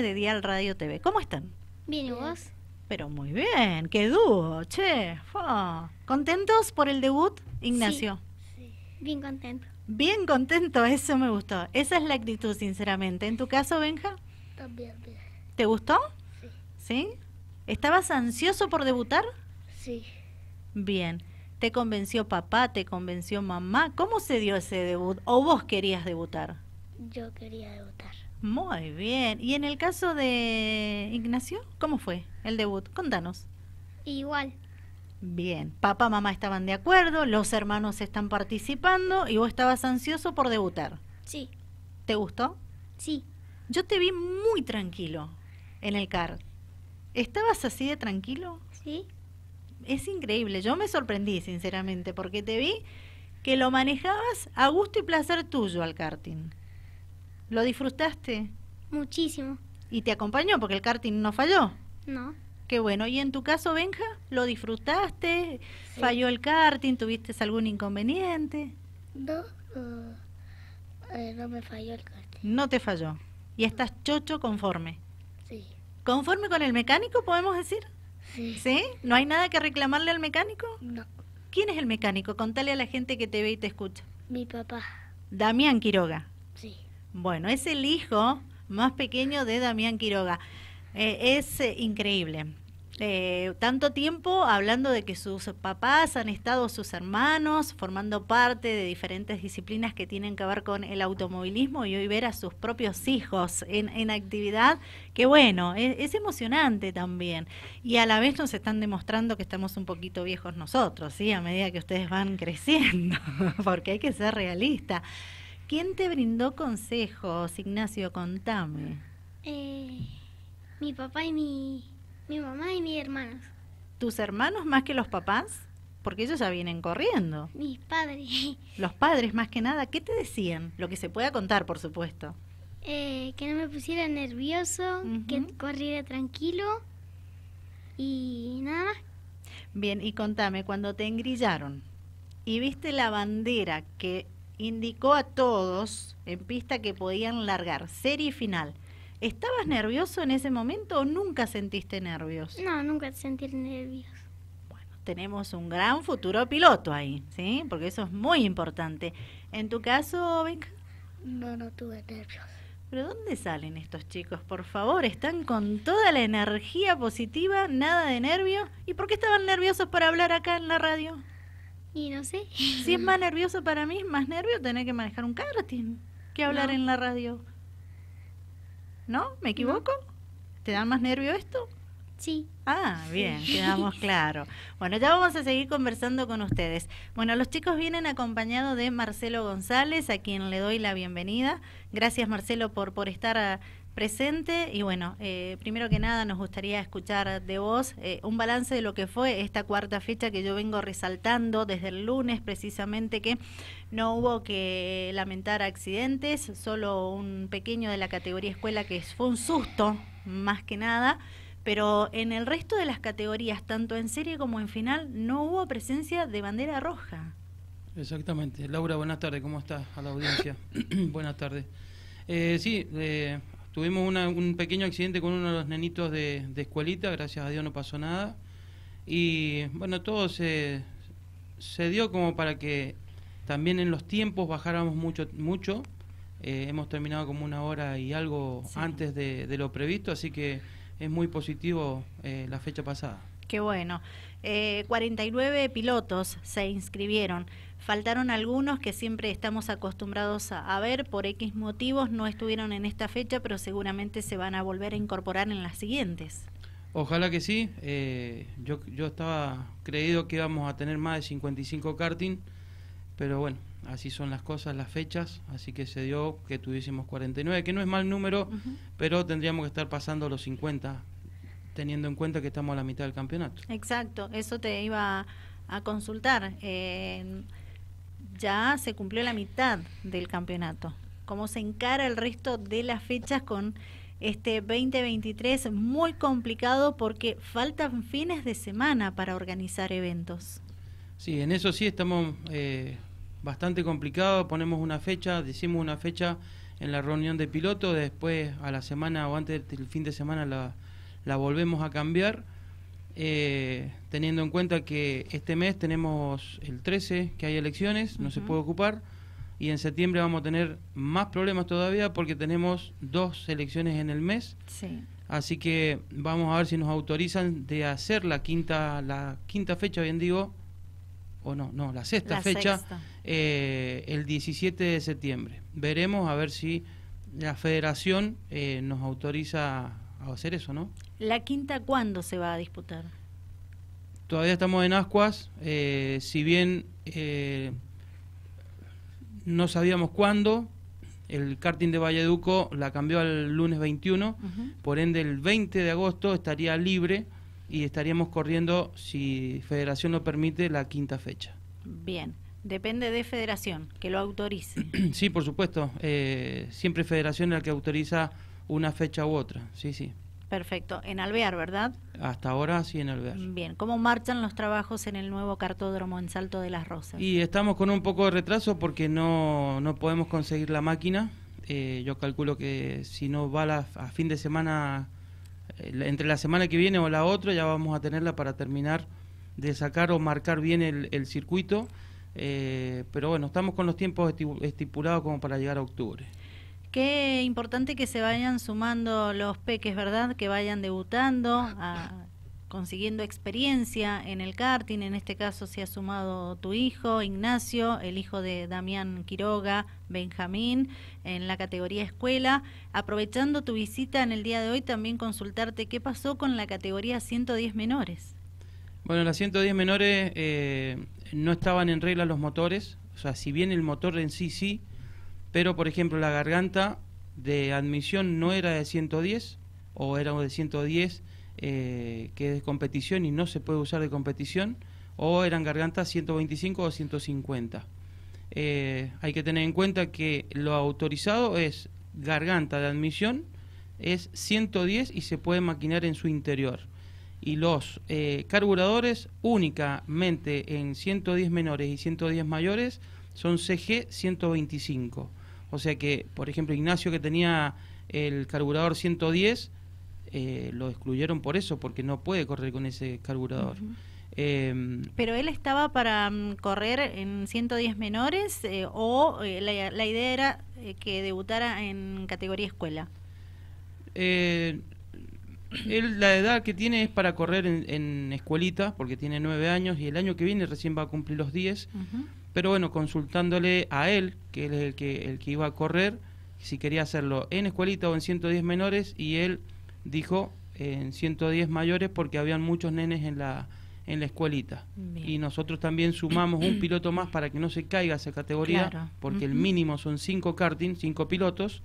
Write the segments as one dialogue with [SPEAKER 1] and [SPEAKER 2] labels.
[SPEAKER 1] de Dial Radio TV. ¿Cómo están? Bien, ¿y vos? Pero muy bien, qué dúo, che. ¿Contentos por el debut, Ignacio?
[SPEAKER 2] Sí, sí, bien contento.
[SPEAKER 1] Bien contento, eso me gustó. Esa es la actitud, sinceramente. ¿En tu caso, Benja?
[SPEAKER 2] También, bien.
[SPEAKER 1] ¿Te gustó? Sí. ¿Sí? ¿Estabas ansioso por debutar? Sí. Bien. ¿Te convenció papá? ¿Te convenció mamá? ¿Cómo se dio ese debut? ¿O vos querías debutar?
[SPEAKER 2] Yo quería debutar.
[SPEAKER 1] Muy bien. ¿Y en el caso de Ignacio, cómo fue el debut? Contanos. Igual. Bien, papá, mamá estaban de acuerdo, los hermanos están participando y vos estabas ansioso por debutar. Sí. ¿Te gustó? Sí. Yo te vi muy tranquilo en el kart, ¿Estabas así de tranquilo? Sí. Es increíble, yo me sorprendí sinceramente porque te vi que lo manejabas a gusto y placer tuyo al karting. ¿Lo disfrutaste? Muchísimo. ¿Y te acompañó? Porque el karting no falló. No. Qué bueno. ¿Y en tu caso, Benja? ¿Lo disfrutaste? ¿Falló el karting? ¿Tuviste algún inconveniente?
[SPEAKER 2] No, no, uh, eh, no me falló el karting.
[SPEAKER 1] No te falló. ¿Y estás chocho conforme? Sí. ¿Conforme con el mecánico, podemos decir? Sí. ¿Sí? ¿No hay nada que reclamarle al mecánico? No. ¿Quién es el mecánico? Contale a la gente que te ve y te escucha. Mi papá. Damián Quiroga. Bueno, es el hijo más pequeño de Damián Quiroga. Eh, es eh, increíble. Eh, tanto tiempo hablando de que sus papás han estado, sus hermanos, formando parte de diferentes disciplinas que tienen que ver con el automovilismo y hoy ver a sus propios hijos en, en actividad, que bueno, es, es, emocionante también. Y a la vez nos están demostrando que estamos un poquito viejos nosotros, ¿sí? A medida que ustedes van creciendo, porque hay que ser realista. ¿Quién te brindó consejos, Ignacio? Contame. Eh, mi papá y mi, mi mamá y mis hermanos. ¿Tus hermanos más que los papás? Porque ellos ya vienen corriendo. Mis padres. Los padres, más que nada, ¿qué te decían? Lo que se pueda contar, por supuesto. Eh, que no me pusiera nervioso, que corriera tranquilo y nada más. Bien, y contame, cuando te engrillaron y viste la bandera que indicó a todos en pista que podían largar serie final. ¿Estabas nervioso en ese momento o nunca sentiste nervios? No, nunca sentí nervios. Bueno, tenemos un gran futuro piloto ahí, ¿sí? Porque eso es muy importante. ¿En tu caso, Ovec? No, no tuve nervios. ¿Pero dónde salen estos chicos? Por favor, están con toda la energía positiva, nada de nervios. ¿Y por qué estaban nerviosos para hablar acá en la radio? Y no sé. Si es más nervioso para mí, es más nervio tener que manejar un karting que hablar en la radio. ¿No? ¿Me equivoco? ¿Te da más nervio esto? Sí. Ah, bien, quedamos claro. Bueno, ya vamos a seguir conversando con ustedes. Bueno, los chicos vienen acompañados de Marcelo González, a quien le doy la bienvenida. Gracias, Marcelo, por, por estar presente y bueno, eh, primero que nada nos gustaría escuchar de vos eh, un balance de lo que fue esta cuarta fecha que yo vengo resaltando desde el lunes precisamente que no hubo que lamentar accidentes, solo un pequeño de la categoría escuela que fue un susto más que nada, pero en el resto de las categorías, tanto en serie como en final, no hubo presencia de bandera roja.
[SPEAKER 2] Exactamente. Laura, buenas tardes, ¿cómo estás a la audiencia? buenas tardes. Eh, sí, eh, Tuvimos un pequeño accidente con uno de los nenitos de, escuelita, gracias a Dios no pasó nada. Y bueno, todo se, se dio como para que también en los tiempos bajáramos mucho. mucho. Eh, hemos terminado como una hora y algo antes de, lo previsto, así que es muy positivo eh, la fecha pasada.
[SPEAKER 1] Qué bueno. 49 eh, pilotos se inscribieron. Faltaron algunos que siempre estamos acostumbrados a, ver, por X motivos no estuvieron en esta fecha, pero seguramente se van a volver a incorporar en las siguientes.
[SPEAKER 2] Ojalá que sí. Eh, yo, yo estaba creído que íbamos a tener más de 55 karting, pero bueno, así son las cosas, las fechas, así que se dio que tuviésemos 49, que no es mal número, pero tendríamos que estar pasando los 50 teniendo en cuenta que estamos a la mitad del campeonato.
[SPEAKER 1] Exacto, eso te iba a consultar. Eh, ya se cumplió la mitad del campeonato. ¿Cómo se encara el resto de las fechas con este 2023 muy complicado porque faltan fines de semana para organizar eventos?
[SPEAKER 2] Sí, en eso sí estamos eh, bastante complicados. Ponemos una fecha, decimos una fecha en la reunión de piloto, después a la semana o antes del fin de semana la, la volvemos a cambiar, eh, teniendo en cuenta que este mes tenemos el 13, que hay elecciones, no se puede ocupar, y en septiembre vamos a tener más problemas todavía porque tenemos dos elecciones en el mes. Así que vamos a ver si nos autorizan de hacer la quinta, la quinta fecha, bien digo, o no, no, la sexta fecha, eh, el 17 de septiembre. Veremos a ver si la federación eh, nos autoriza hacer eso, ¿no?
[SPEAKER 1] ¿La quinta cuándo se va a disputar?
[SPEAKER 2] Todavía estamos en ascuas, eh, si bien eh, no sabíamos cuándo, el karting de Valleduco la cambió al lunes 21, por ende el 20 de agosto estaría libre y estaríamos corriendo, si Federación lo permite, la quinta fecha.
[SPEAKER 1] Bien, depende de Federación, que lo autorice.
[SPEAKER 2] sí, por supuesto, eh, siempre Federación es la que autoriza una fecha u otra, sí, sí.
[SPEAKER 1] Perfecto. En Alvear, ¿verdad?
[SPEAKER 2] Hasta ahora sí en Alvear.
[SPEAKER 1] Bien. ¿Cómo marchan los trabajos en el nuevo cartódromo en Salto de las Rosas? Y
[SPEAKER 2] estamos con un poco de retraso porque no, no podemos conseguir la máquina. Eh, yo calculo que si no va a fin de semana, eh, entre la semana que viene o la otra, ya vamos a tenerla para terminar de sacar o marcar bien el, circuito. Eh, pero bueno, estamos con los tiempos estipulados como para llegar a octubre.
[SPEAKER 1] Qué importante que se vayan sumando los peques, ¿verdad? Que vayan debutando, consiguiendo experiencia en el karting. En este caso se ha sumado tu hijo, Ignacio, el hijo de Damián Quiroga, Benjamín, en la categoría escuela. Aprovechando tu visita en el día de hoy, también consultarte qué pasó con la categoría 110 menores.
[SPEAKER 2] Bueno, las 110 menores eh, no estaban en regla los motores. O sea, si bien el motor en sí sí, pero por ejemplo la garganta de admisión no era de 110 o era de 110 eh, que es de competición y no se puede usar de competición o eran gargantas 125 o 150. Eh, hay que tener en cuenta que lo autorizado es garganta de admisión es 110 y se puede maquinar en su interior. Y los eh, carburadores únicamente en 110 menores y 110 mayores son CG 125. O sea que, por ejemplo, Ignacio que tenía el carburador 110, eh, lo excluyeron por eso, porque no puede correr con ese carburador. Em,
[SPEAKER 1] Pero él estaba para mm, correr en 110 menores eh, o eh, la, idea era que debutara en categoría escuela.
[SPEAKER 2] Él, la edad que tiene es para correr en, en escuelita, porque tiene nueve años y el año que viene recién va a cumplir los 10. Pero bueno, consultándole a él, que él es el que, el que iba a correr, si quería hacerlo en escuelita o en 110 menores, y él dijo en 110 mayores porque habían muchos nenes en la, en la escuelita. Y nosotros también sumamos un piloto más para que no se caiga esa categoría, porque el mínimo son cinco karting, cinco pilotos.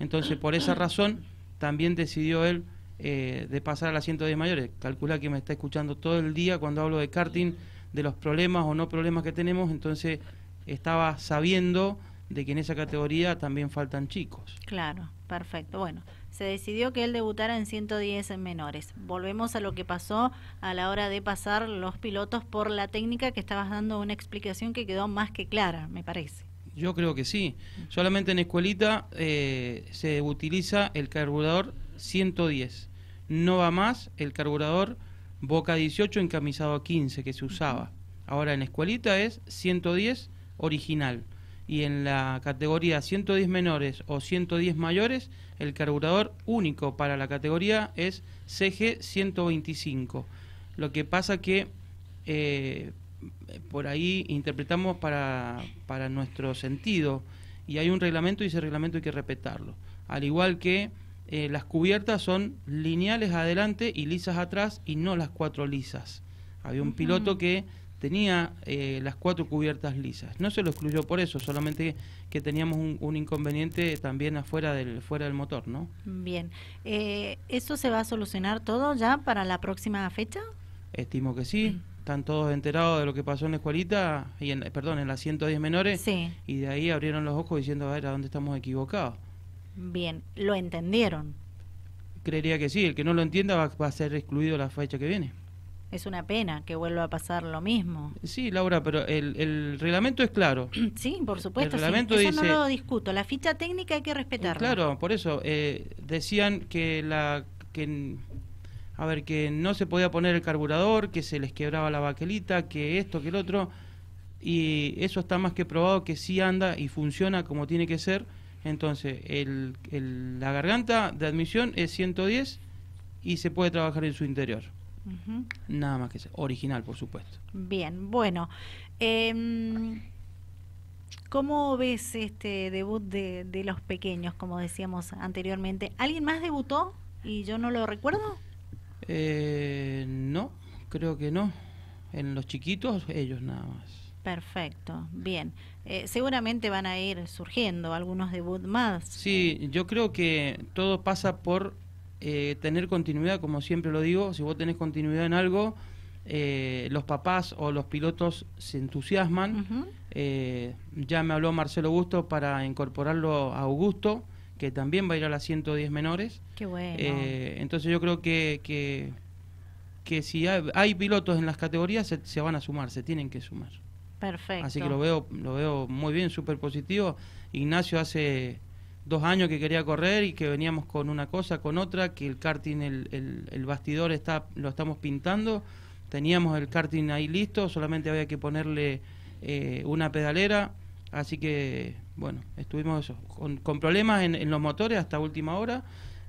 [SPEAKER 2] Entonces, por esa razón, también decidió él eh, de pasar a las 110 mayores. Calcula que me está escuchando todo el día cuando hablo de karting de los problemas o no problemas que tenemos, entonces estaba sabiendo de que en esa categoría también faltan chicos.
[SPEAKER 1] Claro, perfecto. Bueno, se decidió que él debutara en 110 en menores. Volvemos a lo que pasó a la hora de pasar los pilotos por la técnica que estabas dando una explicación que quedó más que clara, me parece.
[SPEAKER 2] Yo creo que sí. Solamente en escuelita eh, se utiliza el carburador 110. No va más el carburador Boca 18 encamisado a 15 que se usaba. Ahora en escuelita es 110 original. Y en la categoría 110 menores o 110 mayores, el carburador único para la categoría es CG 125. Lo que pasa que eh, por ahí interpretamos para, para nuestro sentido y hay un reglamento y ese reglamento hay que respetarlo. Al igual que eh, las cubiertas son lineales adelante y lisas atrás y no las cuatro lisas. Había un piloto que tenía eh, las cuatro cubiertas lisas. No se lo excluyó por eso, solamente que teníamos un, inconveniente también afuera del, fuera del motor, ¿no?
[SPEAKER 1] Bien. Eh, ¿Eso se va a solucionar todo ya para la próxima fecha?
[SPEAKER 2] Estimo que sí. Mm. Están todos enterados de lo que pasó en la escuelita, y en, perdón, en las 110 menores, sí. y de ahí abrieron los ojos diciendo, a ver, ¿a dónde estamos equivocados?
[SPEAKER 1] Bien, ¿lo entendieron?
[SPEAKER 2] Creería que sí, el que no lo entienda va, a ser excluido la fecha que viene.
[SPEAKER 1] Es una pena que vuelva a pasar lo mismo.
[SPEAKER 2] Sí, Laura, pero el, reglamento es claro.
[SPEAKER 1] Sí, por supuesto. El reglamento no lo discuto. La ficha técnica hay que respetarla. Claro,
[SPEAKER 2] por eso eh, decían que la que a ver que no se podía poner el carburador, que se les quebraba la baquelita, que esto, que el otro y eso está más que probado que sí anda y funciona como tiene que ser entonces, la garganta de admisión es 110 y se puede trabajar en su interior. Nada más que eso. Original, por supuesto.
[SPEAKER 1] Bien, bueno. Em, ¿Cómo ves este debut de, los pequeños, como decíamos anteriormente? ¿Alguien más debutó y yo
[SPEAKER 2] no lo recuerdo? Eh, no, creo que no. En los chiquitos, ellos nada más.
[SPEAKER 1] Perfecto, bien. Eh, seguramente van a ir surgiendo algunos debut
[SPEAKER 2] más. Sí, eh. yo creo que todo pasa por eh, tener continuidad, como siempre lo digo, si vos tenés continuidad en algo, los papás o los pilotos se entusiasman. ya me habló Marcelo Augusto para incorporarlo a Augusto, que también va a ir a las 110 menores. Qué bueno. entonces yo creo que, que, si hay, pilotos en las categorías, se van a sumar, se tienen que sumar.
[SPEAKER 1] Perfecto. Así que lo
[SPEAKER 2] veo, lo veo muy bien, súper positivo. Ignacio hace dos años que quería correr y que veníamos con una cosa, con otra, que el karting, el, el, bastidor está, lo estamos pintando. Teníamos el karting ahí listo, solamente había que ponerle eh, una pedalera. Así que, bueno, estuvimos con, problemas en, los motores hasta última hora.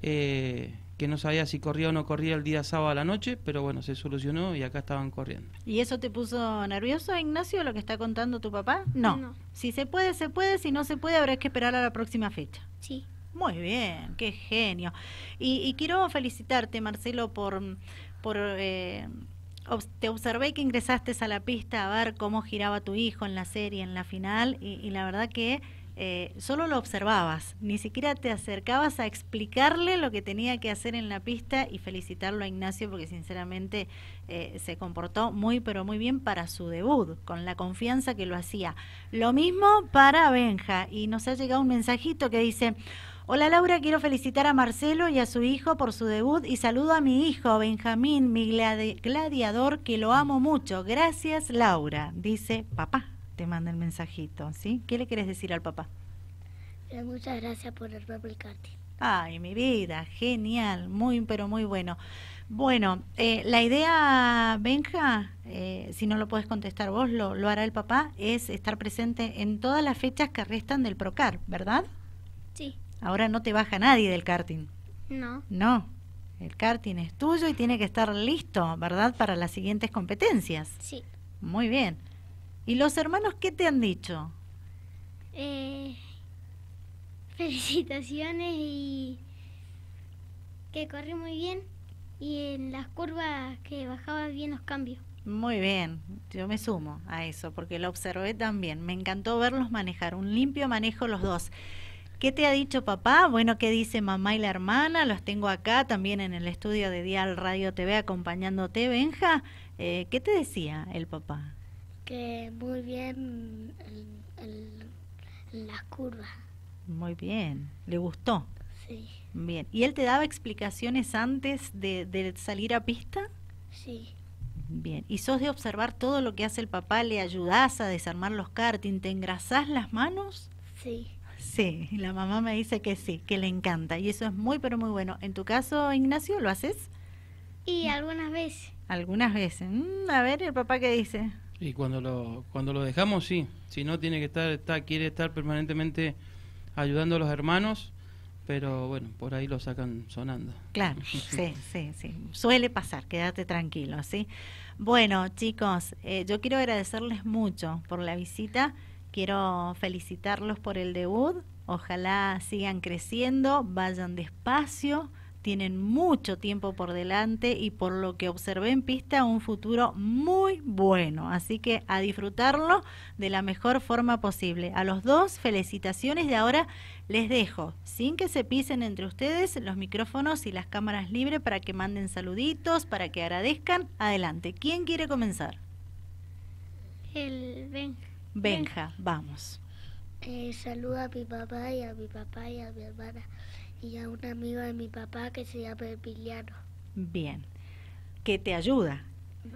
[SPEAKER 2] Eh, que no sabía si corría o no corría el día sábado a la noche, pero bueno, se solucionó y acá estaban corriendo.
[SPEAKER 1] ¿Y eso te puso nervioso, Ignacio, lo que está contando tu papá? No. Si se puede, se puede, si no se puede, habrá que esperar a la próxima fecha. Sí. Muy bien, qué genio. Y, quiero felicitarte, Marcelo, por... por eh, te observé que ingresaste a la pista a ver cómo giraba tu hijo en la serie, en la final, y la verdad que eh, solo lo observabas, ni siquiera te acercabas a explicarle lo que tenía que hacer en la pista y felicitarlo a Ignacio porque sinceramente eh, se comportó muy pero muy bien para su debut, con la confianza que lo hacía. Lo mismo para Benja y nos ha llegado un mensajito que dice... Hola Laura, quiero felicitar a Marcelo y a su hijo por su debut y saludo a mi hijo Benjamín, mi gladiador, que lo amo mucho. Gracias Laura, dice papá te manda el mensajito, ¿sí? ¿Qué le quieres decir al papá?
[SPEAKER 2] Eh, muchas gracias por el karting.
[SPEAKER 1] Ay, mi vida, genial, muy, pero muy bueno. Bueno, eh, la idea, Benja, eh, si no lo puedes contestar vos, lo, lo hará el papá, es estar presente en todas las fechas que restan del Procar, ¿verdad? Sí. Ahora no te baja nadie del karting. No. No, el karting es tuyo y tiene que estar listo, ¿verdad? Para las siguientes competencias. Sí. Muy bien. ¿Y los hermanos qué te han dicho? Eh, felicitaciones y que corrí muy bien y en las curvas que bajaba bien los cambios. Muy bien, yo me sumo a eso porque lo observé también. Me encantó verlos manejar, un limpio manejo los dos. ¿Qué te ha dicho papá? Bueno, ¿qué dice mamá y la hermana? Los tengo acá también en el estudio de Dial Radio TV acompañándote, Benja. Eh, ¿Qué te decía el papá? que muy bien las curvas. Muy bien, ¿le gustó? Sí. Bien, ¿y él te daba explicaciones antes de, salir a pista? Sí. Bien, ¿y sos de observar todo lo que hace el papá? ¿Le ayudás a desarmar los karting? ¿Te engrasás las manos? Sí. Sí, la mamá me dice que sí, que le encanta. Y eso es muy, pero muy bueno. ¿En tu caso, Ignacio, lo haces? Y algunas veces. Algunas veces. Mm, a ver, el papá qué dice.
[SPEAKER 2] Y cuando lo, cuando lo dejamos, sí. Si no, tiene que estar, está, quiere estar permanentemente ayudando a los hermanos, pero bueno, por ahí lo sacan sonando.
[SPEAKER 1] Claro, sí, sí, sí. Suele pasar, quédate tranquilo, ¿sí? Bueno, chicos, eh, yo quiero agradecerles mucho por la visita. Quiero felicitarlos por el debut. Ojalá sigan creciendo, vayan despacio tienen mucho tiempo por delante y por lo que observé en pista un futuro muy bueno. Así que a disfrutarlo de la mejor forma posible. A los dos, felicitaciones de ahora les dejo, sin que se pisen entre ustedes, los micrófonos y las cámaras libres para que manden saluditos, para que agradezcan. Adelante, ¿quién quiere comenzar? El Benja, vamos.
[SPEAKER 2] Eh, saluda a mi papá y a mi papá y a mi hermana y a un amigo de mi papá que se llama Emiliano.
[SPEAKER 1] Bien, que te ayuda,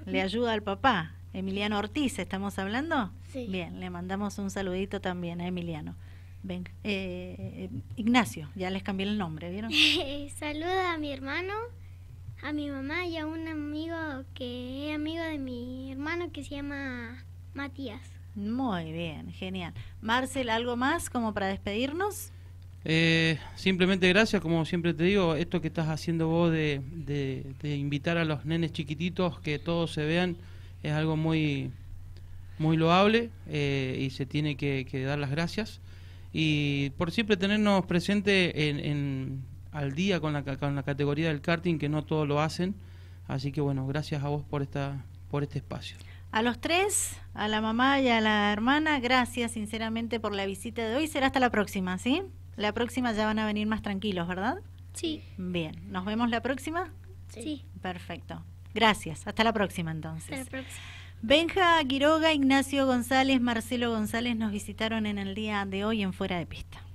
[SPEAKER 1] le ayuda al papá. Emiliano Ortiz, ¿estamos hablando? Sí. Bien, le mandamos un saludito también a Emiliano. Ven, eh, eh, Ignacio, ya les cambié el nombre, ¿vieron? Saluda a mi hermano, a mi mamá y a un amigo que es amigo de mi hermano que se llama Matías. Muy bien, genial. Marcel, ¿algo más como para despedirnos?
[SPEAKER 2] Eh, simplemente gracias, como siempre te digo, esto que estás haciendo vos de, invitar a los nenes chiquititos que todos se vean es algo muy, muy loable eh, y se tiene que, dar las gracias. Y por siempre tenernos presente en, al día con la, con la categoría del karting, que no todos lo hacen. Así que bueno, gracias a vos por, esta, por este espacio.
[SPEAKER 1] A los tres, a la mamá y a la hermana, gracias sinceramente por la visita de hoy. Será hasta la próxima, ¿sí? La próxima ya van a venir más tranquilos, ¿verdad? Sí. Bien, ¿nos vemos la próxima? Sí. Perfecto. Gracias. Hasta la próxima entonces. Hasta la próxima. Benja Quiroga, Ignacio González, Marcelo González nos visitaron en el día de hoy en Fuera de Pista.